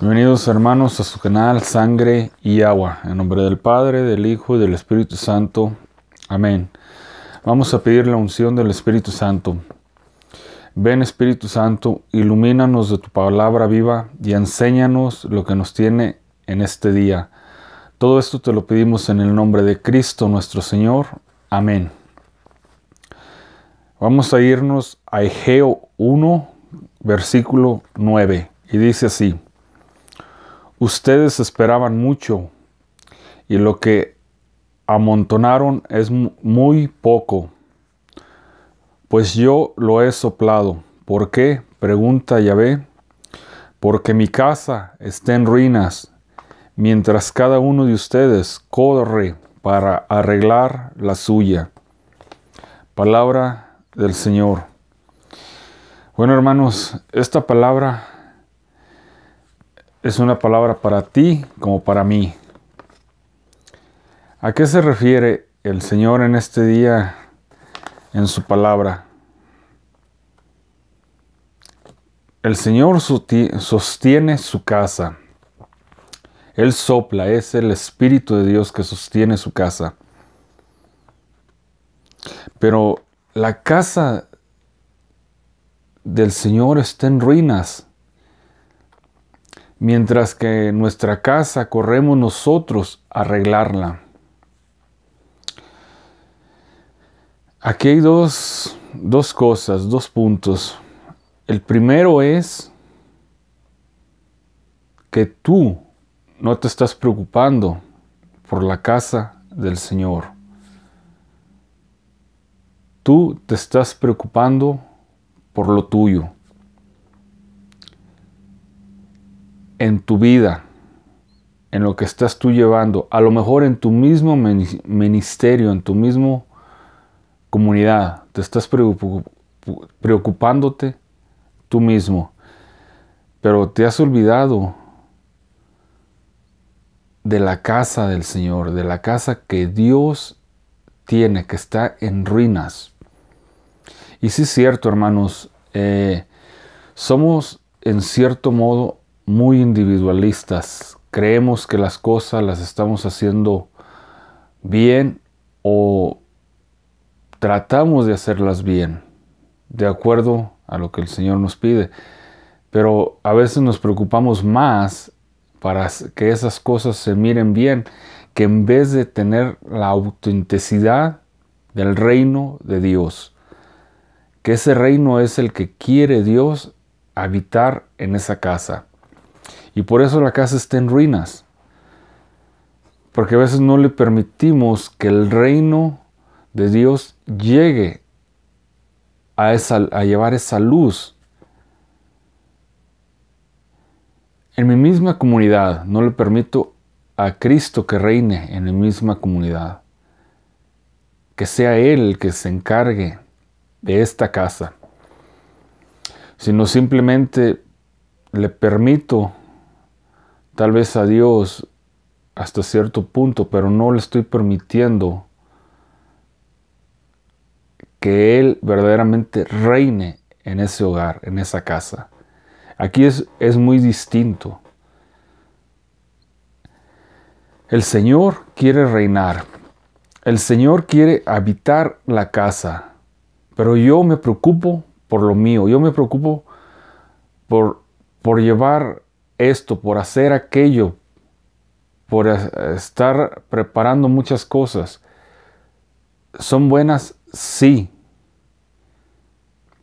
Bienvenidos hermanos a su canal Sangre y Agua, en nombre del Padre, del Hijo y del Espíritu Santo. Amén. Vamos a pedir la unción del Espíritu Santo. Ven Espíritu Santo, ilumínanos de tu palabra viva y enséñanos lo que nos tiene en este día. Todo esto te lo pedimos en el nombre de Cristo nuestro Señor. Amén. Vamos a irnos a Egeo 1, versículo 9, y dice así. Ustedes esperaban mucho y lo que amontonaron es muy poco, pues yo lo he soplado. ¿Por qué? Pregunta Yahvé. Porque mi casa está en ruinas, mientras cada uno de ustedes corre para arreglar la suya. Palabra del Señor. Bueno, hermanos, esta palabra es una palabra para ti como para mí. ¿A qué se refiere el Señor en este día en su palabra? El Señor sostiene su casa. Él sopla, es el Espíritu de Dios que sostiene su casa. Pero la casa del Señor está en ruinas mientras que nuestra casa corremos nosotros a arreglarla. Aquí hay dos, dos cosas, dos puntos. El primero es que tú no te estás preocupando por la casa del Señor. Tú te estás preocupando por lo tuyo. en tu vida, en lo que estás tú llevando, a lo mejor en tu mismo ministerio, en tu mismo comunidad, te estás preocupándote tú mismo, pero te has olvidado de la casa del Señor, de la casa que Dios tiene, que está en ruinas. Y sí es cierto, hermanos, eh, somos en cierto modo muy individualistas. Creemos que las cosas las estamos haciendo bien o tratamos de hacerlas bien, de acuerdo a lo que el Señor nos pide. Pero a veces nos preocupamos más para que esas cosas se miren bien, que en vez de tener la autenticidad del reino de Dios, que ese reino es el que quiere Dios habitar en esa casa. Y por eso la casa está en ruinas. Porque a veces no le permitimos que el reino de Dios llegue a, a llevar esa luz. En mi misma comunidad no le permito a Cristo que reine en mi misma comunidad. Que sea Él el que se encargue de esta casa. Sino simplemente le permito tal vez a Dios hasta cierto punto, pero no le estoy permitiendo que Él verdaderamente reine en ese hogar, en esa casa. Aquí es, es muy distinto. El Señor quiere reinar. El Señor quiere habitar la casa. Pero yo me preocupo por lo mío. Yo me preocupo por, por llevar esto, por hacer aquello, por estar preparando muchas cosas. ¿Son buenas? Sí.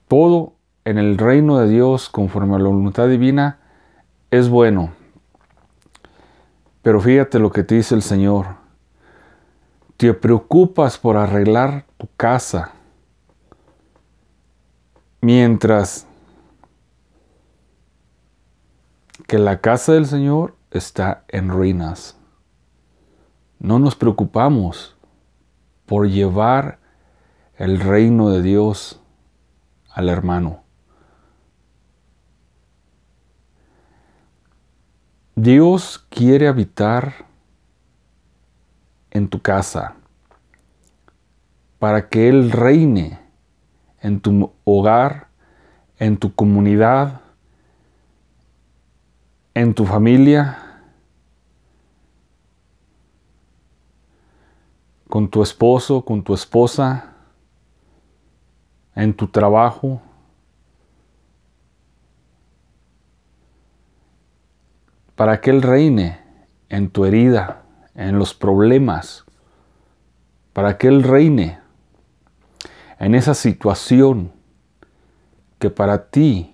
Todo en el reino de Dios, conforme a la voluntad divina, es bueno. Pero fíjate lo que te dice el Señor. Te preocupas por arreglar tu casa mientras que la casa del Señor está en ruinas. No nos preocupamos por llevar el reino de Dios al hermano. Dios quiere habitar en tu casa para que Él reine en tu hogar, en tu comunidad, en tu familia, con tu esposo, con tu esposa, en tu trabajo. Para que Él reine en tu herida, en los problemas. Para que Él reine en esa situación que para ti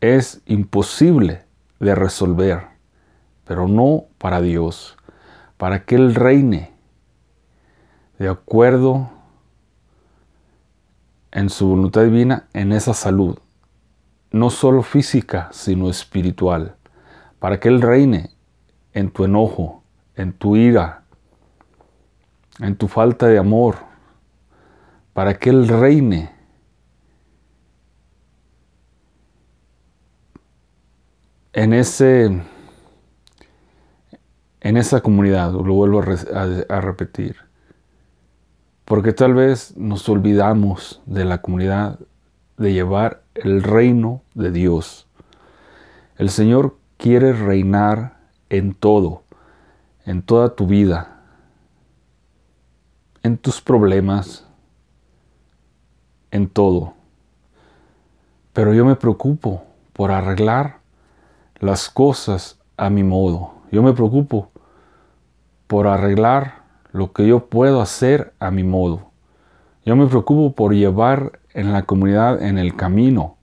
es imposible de resolver, pero no para Dios, para que Él reine de acuerdo en su voluntad divina en esa salud, no solo física, sino espiritual, para que Él reine en tu enojo, en tu ira, en tu falta de amor, para que Él reine en, ese, en esa comunidad, lo vuelvo a repetir, porque tal vez nos olvidamos de la comunidad de llevar el reino de Dios. El Señor quiere reinar en todo, en toda tu vida, en tus problemas, en todo. Pero yo me preocupo por arreglar las cosas a mi modo. Yo me preocupo por arreglar lo que yo puedo hacer a mi modo. Yo me preocupo por llevar en la comunidad en el camino.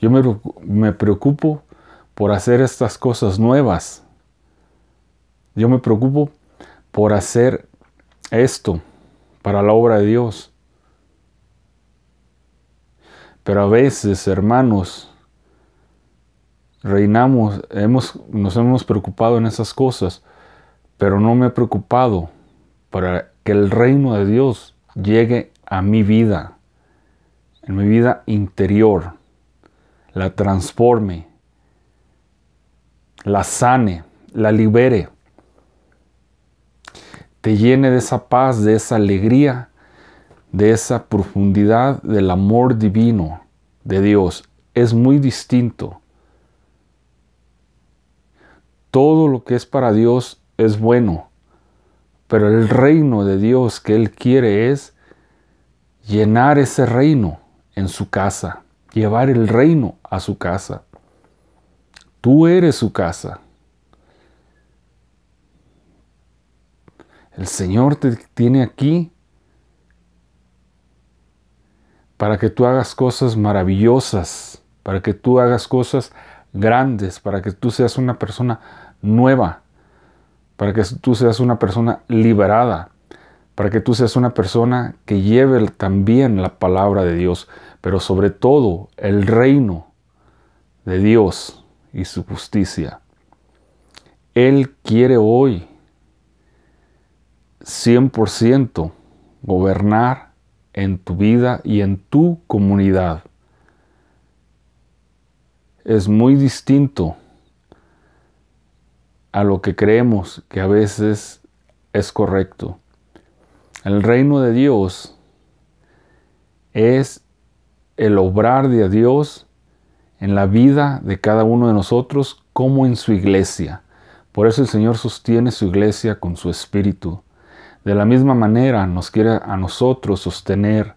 Yo me, me preocupo por hacer estas cosas nuevas. Yo me preocupo por hacer esto para la obra de Dios. Pero a veces, hermanos, reinamos, nos hemos preocupado en esas cosas, pero no me he preocupado para que el reino de Dios llegue a mi vida, en mi vida interior, la transforme, la sane, la libere, te llene de esa paz, de esa alegría, de esa profundidad del amor divino de Dios. Es muy distinto todo lo que es para Dios es bueno, pero el reino de Dios que Él quiere es llenar ese reino en su casa, llevar el reino a su casa. Tú eres su casa. El Señor te tiene aquí para que tú hagas cosas maravillosas, para que tú hagas cosas grandes, para que tú seas una persona nueva, para que tú seas una persona liberada, para que tú seas una persona que lleve también la palabra de Dios, pero sobre todo el reino de Dios y su justicia. Él quiere hoy 100% gobernar en tu vida y en tu comunidad. Es muy distinto a lo que creemos que a veces es correcto. El reino de Dios es el obrar de Dios en la vida de cada uno de nosotros como en su iglesia. Por eso el Señor sostiene su iglesia con su espíritu. De la misma manera nos quiere a nosotros sostener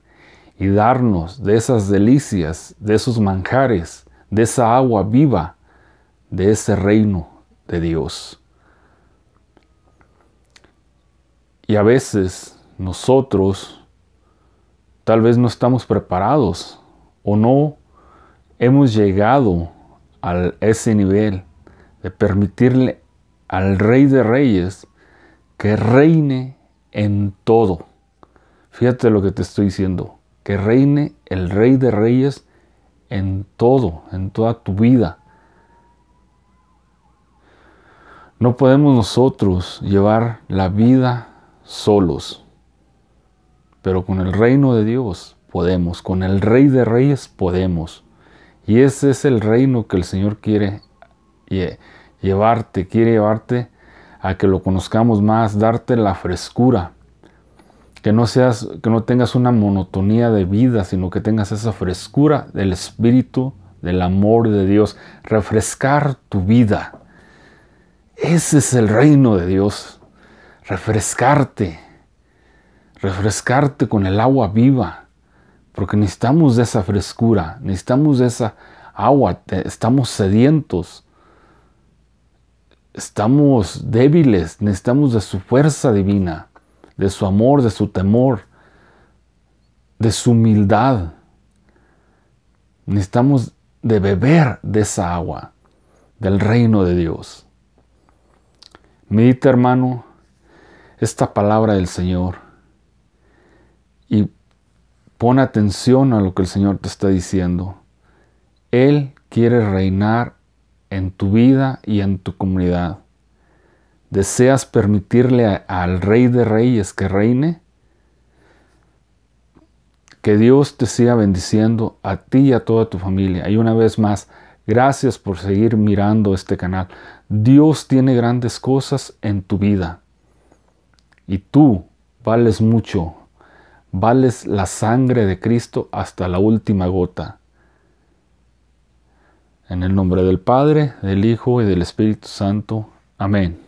y darnos de esas delicias, de esos manjares, de esa agua viva, de ese reino de Dios. Y a veces nosotros tal vez no estamos preparados o no hemos llegado a ese nivel de permitirle al Rey de Reyes que reine en todo. Fíjate lo que te estoy diciendo, que reine el Rey de Reyes en todo, en toda tu vida. No podemos nosotros llevar la vida solos, pero con el reino de Dios podemos, con el Rey de Reyes podemos. Y ese es el reino que el Señor quiere llevarte, quiere llevarte a que lo conozcamos más, darte la frescura, que no seas que no tengas una monotonía de vida, sino que tengas esa frescura del espíritu, del amor de Dios, refrescar tu vida. Ese es el reino de Dios. Refrescarte. Refrescarte con el agua viva. Porque necesitamos de esa frescura. Necesitamos de esa agua. Eh, estamos sedientos. Estamos débiles. Necesitamos de su fuerza divina. De su amor, de su temor. De su humildad. Necesitamos de beber de esa agua. Del reino de Dios. Medita, hermano, esta palabra del Señor y pon atención a lo que el Señor te está diciendo. Él quiere reinar en tu vida y en tu comunidad. ¿Deseas permitirle al Rey de Reyes que reine? Que Dios te siga bendiciendo a ti y a toda tu familia. Y una vez más, Gracias por seguir mirando este canal. Dios tiene grandes cosas en tu vida. Y tú vales mucho. Vales la sangre de Cristo hasta la última gota. En el nombre del Padre, del Hijo y del Espíritu Santo. Amén.